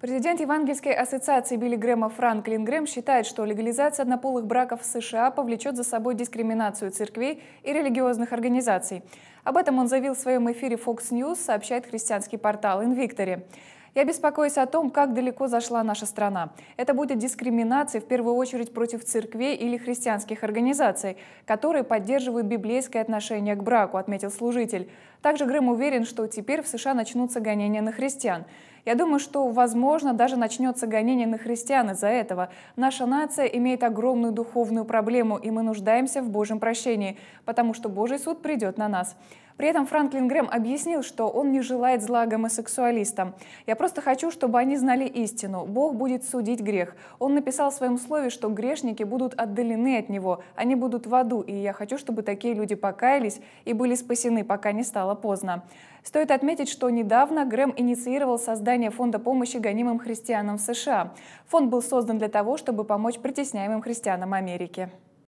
Президент Евангельской ассоциации Билли Грэма Франклин Грэм считает, что легализация однополых браков в США повлечет за собой дискриминацию церквей и религиозных организаций. Об этом он заявил в своем эфире Fox News, сообщает христианский портал Invictory. Я беспокоюсь о том, как далеко зашла наша страна. Это будет дискриминация в первую очередь против церквей или христианских организаций, которые поддерживают библейское отношение к браку, отметил служитель. Также Грэм уверен, что теперь в США начнутся гонения на христиан. Я думаю, что, возможно, даже начнется гонение на христиан из-за этого. Наша нация имеет огромную духовную проблему, и мы нуждаемся в Божьем прощении, потому что Божий суд придет на нас. При этом Франклин Грэм объяснил, что он не желает зла гомосексуалистам. «Я просто хочу, чтобы они знали истину. Бог будет судить грех. Он написал в своем слове, что грешники будут отдалены от него, они будут в аду, и я хочу, чтобы такие люди покаялись и были спасены, пока не стало поздно». Стоит отметить, что недавно Грэм инициировал создание фонда помощи гонимым христианам в США. Фонд был создан для того, чтобы помочь притесняемым христианам Америки.